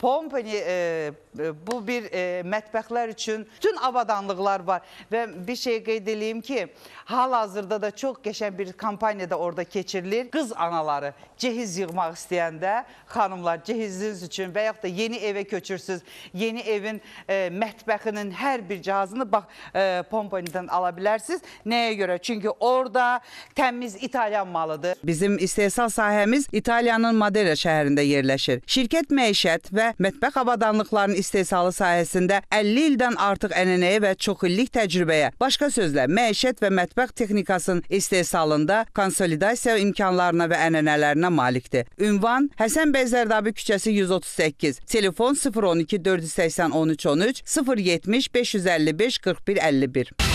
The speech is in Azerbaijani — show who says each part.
Speaker 1: Pompani e, e, bu bir e, mətbəxlər üçün bütün avadanlıqlar var və bir şey qeyd edeyim ki, hal-hazırda da çox qəşəng bir kampaniya da orada keçirilir. Qız anaları cehiz yığmaq istəyəndə xanımlar cehiziniz üçün və yaxud da yeni evə köçürsüz, yeni evin e, mətbəxinin hər bir cihazını bax e, Pompani'dən ala bilərsiniz. Nəyə görə? Çünki orada təmiz İtalyan malıdır. Bizim istehsal sahəmiz İtaliyanın Madeira şəhərində yerləşir. Şirkət məişət və və mətbəx avadanlıqlarının istehsalı sahəsində 50 ildən artıq ənənəyə və çoxillik təcrübəyə, başqa sözlə məişət və mətbəx texnikasının istehsalında konsolidasiya imkanlarına və ənənələrinə malikdir. Ünvan Həsən bəy Zərdabi küçəsi 138, telefon 012 480 13 13, 070 555 41 51.